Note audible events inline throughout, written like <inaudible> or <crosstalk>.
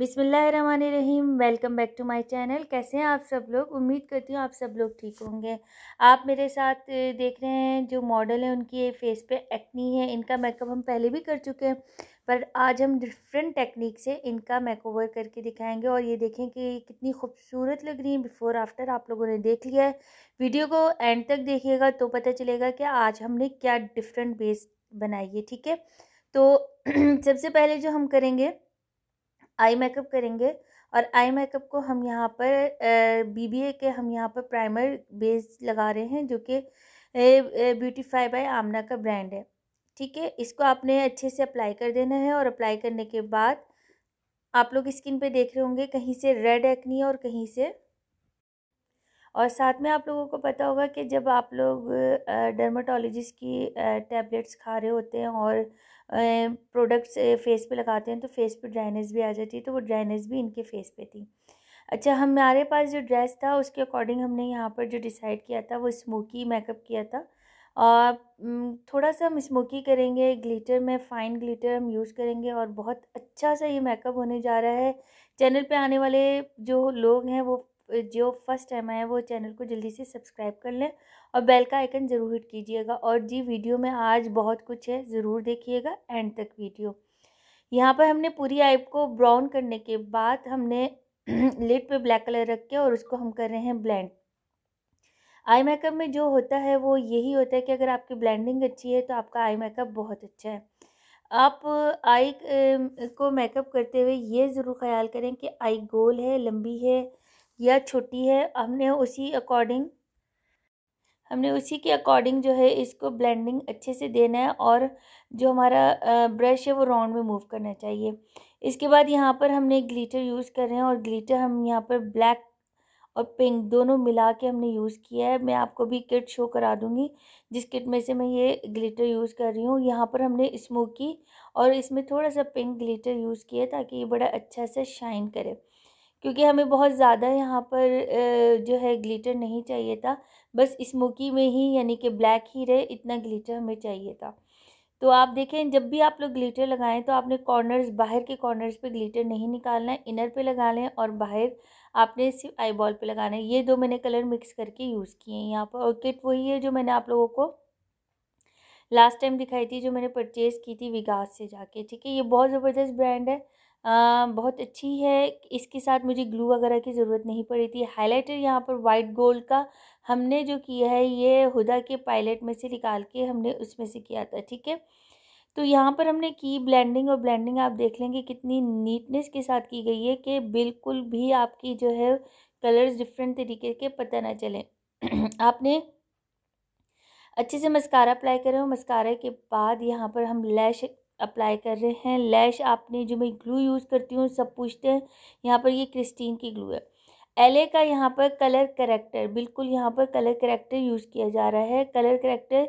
बिसमीम welcome back to my channel कैसे हैं आप सब लोग उम्मीद करती हूँ आप सब लोग ठीक होंगे आप मेरे साथ देख रहे हैं जो मॉडल है उनकी फेस पे एक्नी है इनका मेकअप हम पहले भी कर चुके हैं पर आज हम डिफरेंट टेक्निक से इनका मेकओवर करके दिखाएंगे और ये देखें कि कितनी खूबसूरत लग रही है बिफ़ोर आफ्टर आप लोगों ने देख लिया है वीडियो को एंड तक देखिएगा तो पता चलेगा कि आज हमने क्या डिफरेंट बेस बनाई है ठीक है तो <clears throat> सबसे पहले जो हम करेंगे आई मेकअप करेंगे और आई मेकअप को हम यहाँ पर बीबीए के हम यहाँ पर प्राइमर बेस लगा रहे हैं जो कि ब्यूटीफाई बाय आमना का ब्रांड है ठीक है इसको आपने अच्छे से अप्लाई कर देना है और अप्लाई करने के बाद आप लोग स्किन पे देख रहे होंगे कहीं से रेड एक्नी और कहीं से और साथ में आप लोगों को पता होगा कि जब आप लोग डर्माटोलॉजिस्ट की टैबलेट्स खा रहे होते हैं और प्रोडक्ट्स फेस पे लगाते हैं तो फेस पे ड्राइनेस भी आ जाती है तो वो ड्राइनेस भी इनके फेस पे थी अच्छा हमारे पास जो ड्रेस था उसके अकॉर्डिंग हमने यहाँ पर जो डिसाइड किया था वो स्मोकी मेकअप किया था और थोड़ा सा हम स्मोकी करेंगे ग्लिटर में फ़ाइन ग्लिटर हम यूज़ करेंगे और बहुत अच्छा सा ये मेकअप होने जा रहा है चैनल पे आने वाले जो लोग हैं वो जो फर्स्ट टाइम आया वो चैनल को जल्दी से सब्सक्राइब कर लें और बेल का आइकन ज़रूर हिट कीजिएगा और जी वीडियो में आज बहुत कुछ है ज़रूर देखिएगा एंड तक वीडियो यहाँ पर हमने पूरी आइप को ब्राउन करने के बाद हमने <clears throat> लिड पे ब्लैक कलर रख के और उसको हम कर रहे हैं ब्लेंड आई मेकअप में जो होता है वो यही होता है कि अगर आपकी ब्लेंडिंग अच्छी है तो आपका आई मेकअप बहुत अच्छा है आप आई को मेकअप करते हुए ये ज़रूर ख्याल करें कि आई गोल है लंबी है या छोटी है हमने उसी अकॉर्डिंग हमने उसी के अकॉर्डिंग जो है इसको ब्लेंडिंग अच्छे से देना है और जो हमारा ब्रश है वो राउंड में मूव करना चाहिए इसके बाद यहाँ पर हमने ग्लीटर यूज़ कर रहे हैं और ग्लीटर हम यहाँ पर ब्लैक और पिंक दोनों मिला के हमने यूज़ किया है मैं आपको भी किट शो करा दूँगी जिस किट में से मैं ये ग्लिटर यूज़ कर रही हूँ यहाँ पर हमने स्मोकी और इसमें थोड़ा सा पिंक ग्लिटर यूज़ किया ताकि ये बड़ा अच्छा सा शाइन करे क्योंकि हमें बहुत ज़्यादा यहाँ पर जो है ग्लिटर नहीं चाहिए था बस स्मोकी में ही यानी कि ब्लैक ही रहे इतना ग्लिटर हमें चाहिए था तो आप देखें जब भी आप लोग ग्लिटर लगाएं तो आपने कॉर्नर्स बाहर के कॉर्नर्स पे ग्लिटर नहीं निकालना है इनर पे लगा लें और बाहर आपने सिर्फ आई बॉल पर लगाना है ये दो मैंने कलर मिक्स करके यूज़ किए हैं यहाँ पर और किट वही है जो मैंने आप लोगों को लास्ट टाइम दिखाई थी जो मैंने परचेज़ की थी विगास से जाके ठीक है ये बहुत ज़बरदस्त ब्रांड है बहुत अच्छी है इसके साथ मुझे ग्लू वगैरह की ज़रूरत नहीं पड़ी थी हाइलाइटर यहाँ पर वाइट गोल्ड का हमने जो किया है ये हुदा के पायलट में से निकाल के हमने उसमें से किया था ठीक है तो यहाँ पर हमने की ब्लेंडिंग और ब्लेंडिंग आप देख लेंगे कितनी नीटनेस के साथ की गई है कि बिल्कुल भी आपकी जो है कलर्स डिफरेंट तरीके के पता ना चलें <clears throat> आपने अच्छे से मस्कारा अप्लाई करें और मस्कारा के बाद यहाँ पर हम लैश अप्लाई कर रहे हैं लैश आपने जो मैं ग्लू यूज़ करती हूँ सब पूछते हैं यहाँ पर ये क्रिस्टीन की ग्लू है एल का यहाँ पर कलर करेक्टर बिल्कुल यहाँ पर कलर करेक्टर यूज़ किया जा रहा है कलर करेक्टर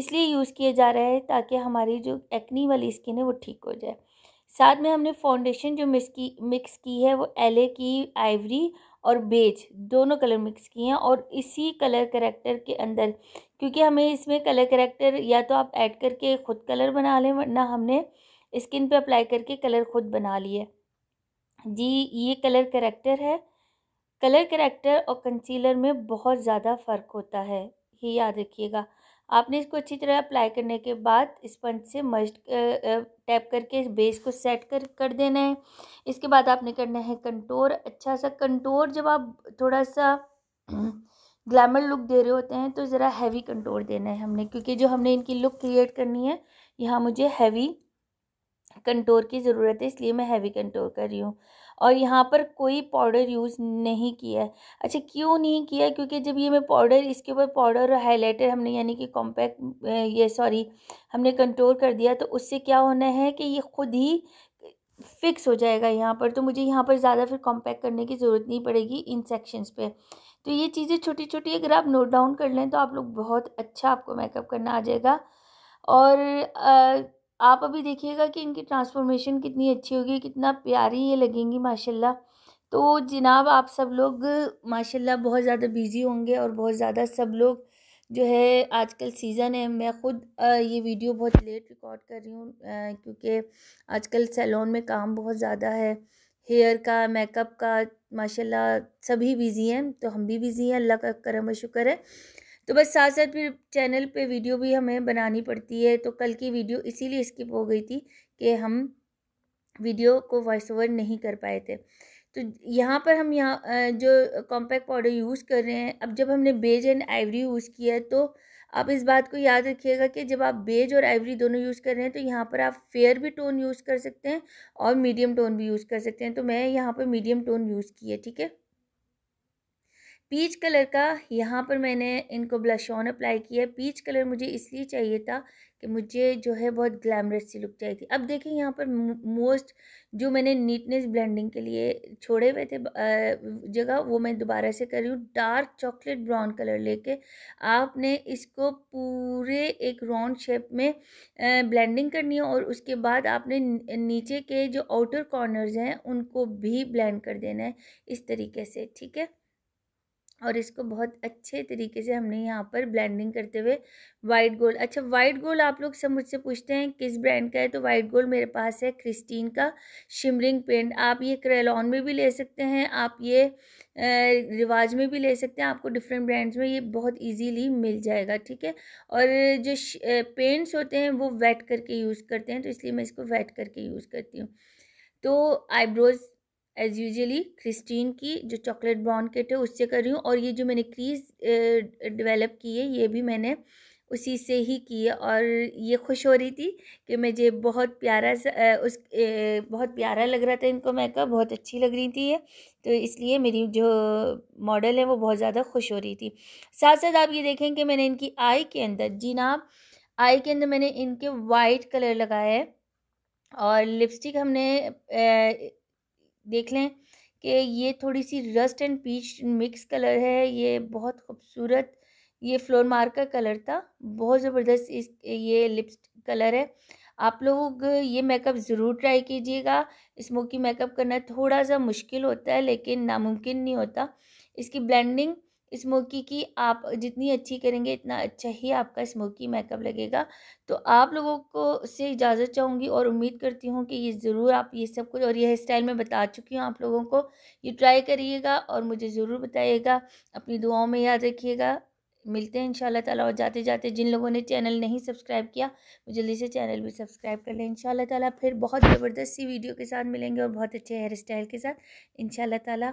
इसलिए यूज़ किया जा रहा है ताकि हमारी जो एक्नी वाली स्किन है वो ठीक हो जाए साथ में हमने फाउंडेशन जो मिक्स की मिक्स की है वो एल की आइवरी और बेज दोनों कलर मिक्स किए हैं और इसी कलर करेक्टर के अंदर क्योंकि हमें इसमें कलर करेक्टर या तो आप ऐड करके ख़ुद कलर बना लें वरना हमने स्किन पे अप्लाई करके कलर ख़ुद बना लिए जी ये कलर करेक्टर है कलर करेक्टर और कंसीलर में बहुत ज़्यादा फ़र्क होता है ये याद रखिएगा आपने इसको अच्छी तरह अप्लाई करने के बाद स्पंज से मस्ट टैप करके बेस को सेट कर कर देना है इसके बाद आपने करना है कंटोर अच्छा सा कंटोर जब आप थोड़ा सा ग्लैमर <clears throat> लुक दे रहे होते हैं तो ज़रा हैवी कंटोर देना है हमने क्योंकि जो हमने इनकी लुक क्रिएट करनी है यहाँ मुझे हैवी कंटोर की ज़रूरत है इसलिए मैं हैवी कंटोर कर रही हूँ और यहाँ पर कोई पाउडर यूज़ नहीं किया है अच्छा क्यों नहीं किया क्योंकि जब ये मैं पाउडर इसके ऊपर पाउडर और हाईलाइटर हमने यानी कि कॉम्पैक्ट ये सॉरी हमने कंट्रोल कर दिया तो उससे क्या होना है कि ये ख़ुद ही फिक्स हो जाएगा यहाँ पर तो मुझे यहाँ पर ज़्यादा फिर कॉम्पैक्ट करने की ज़रूरत नहीं पड़ेगी इन सेक्शंस पे तो ये चीज़ें छोटी छोटी अगर आप नोट डाउन कर लें तो आप लोग बहुत अच्छा आपको मेकअप करना आ जाएगा और आ, आप अभी देखिएगा कि इनकी ट्रांसफॉर्मेशन कितनी अच्छी होगी कितना प्यारी ये लगेंगी माशाल्लाह तो जनाब आप सब लोग माशाल्लाह बहुत ज़्यादा बिज़ी होंगे और बहुत ज़्यादा सब लोग जो है आजकल सीज़न है मैं ख़ुद ये वीडियो बहुत लेट रिकॉर्ड कर रही हूँ क्योंकि आजकल सैलून में काम बहुत ज़्यादा है हेयर का मेकअप का माशाल्लाह सभी बिज़ी हैं तो हम भी बिज़ी हैं अल्लाह का करम शुक्र है तो बस साथ साथ फिर चैनल पे वीडियो भी हमें बनानी पड़ती है तो कल की वीडियो इसीलिए स्किप हो गई थी कि हम वीडियो को वॉइस ओवर नहीं कर पाए थे तो यहाँ पर हम यहाँ जो कॉम्पैक्ट पाउडर यूज़ कर रहे हैं अब जब हमने बेज एंड आइवरी यूज़ किया है तो आप इस बात को याद रखिएगा कि जब आप बेज और आइवरी दोनों यूज़ कर रहे हैं तो यहाँ पर आप फेयर भी टोन यूज़ कर सकते हैं और मीडियम टोन भी यूज़ कर सकते हैं तो मैं यहाँ पर मीडियम टोन यूज़ की है ठीक है पीच कलर का यहाँ पर मैंने इनको ब्लश ऑन अप्लाई किया पीच कलर मुझे इसलिए चाहिए था कि मुझे जो है बहुत ग्लैमरस सी लुक चाहिए थी अब देखें यहाँ पर मोस्ट जो मैंने नीटनेस ब्लेंडिंग के लिए छोड़े हुए थे जगह वो मैं दोबारा से कर रही हूँ डार्क चॉकलेट ब्राउन कलर लेके आपने इसको पूरे एक राउंड शेप में ब्लेंडिंग करनी है और उसके बाद आपने नीचे के जो आउटर कॉर्नर्स हैं उनको भी ब्लेंड कर देना है इस तरीके से ठीक है और इसको बहुत अच्छे तरीके से हमने यहाँ पर ब्लेंडिंग करते हुए वाइट गोल अच्छा वाइट गोल आप लोग सब मुझसे पूछते हैं किस ब्रांड का है तो वाइट गोल मेरे पास है क्रिस्टीन का शिमरिंग पेंट आप ये क्रेलॉन में भी ले सकते हैं आप ये रिवाज में भी ले सकते हैं आपको डिफरेंट ब्रांड्स में ये बहुत इजीली मिल जाएगा ठीक है और जो पेंट्स होते हैं वो वेट करके यूज़ करते हैं तो इसलिए मैं इसको वेट करके यूज़ करती हूँ तो आईब्रोज़ एज़ यूजली क्रिस्टीन की जो चॉकलेट ब्राउन किट है उससे कर रही हूँ और ये जो मैंने क्रीज डेवलप की है ये भी मैंने उसी से ही की है और ये खुश हो रही थी कि मुझे बहुत प्यारा सा उस बहुत प्यारा लग रहा था इनको मेकअप बहुत अच्छी लग रही थी ये तो इसलिए मेरी जो मॉडल है वो बहुत ज़्यादा खुश हो रही थी साथ साथ आप ये देखें कि मैंने इनकी आई के अंदर जी आई के अंदर मैंने इनके वाइट कलर लगाया है और लिपस्टिक हमने देख लें कि ये थोड़ी सी rust and peach mix colour है ये बहुत खूबसूरत ये फ्लोर मार्कर कलर था बहुत ज़बरदस्त इस ये लिप्स कलर है आप लोग ये मेकअप ज़रूर ट्राई कीजिएगा स्मोकी मेकअप करना थोड़ा सा मुश्किल होता है लेकिन नामुमकिन नहीं होता इसकी ब्लेंडिंग स्मोकी की आप जितनी अच्छी करेंगे इतना अच्छा ही आपका स्मोकी मेकअप लगेगा तो आप लोगों को से इजाज़त चाहूँगी और उम्मीद करती हूँ कि ये ज़रूर आप ये सब कुछ और ये हेयर स्टाइल मैं बता चुकी हूँ आप लोगों को ये ट्राई करिएगा और मुझे ज़रूर बताइएगा अपनी दुआओं में याद रखिएगा मिलते हैं इंशाल्लाह ताला और जाते जाते जिन लोगों ने चैनल नहीं सब्सक्राइब किया वो जल्दी से चैनल भी सब्सक्राइब कर लें इंशाल्लाह ताला फिर बहुत ज़बरदस्त सी वीडियो के साथ मिलेंगे और बहुत अच्छे हेयर स्टाइल के साथ इंशाल्लाह ताला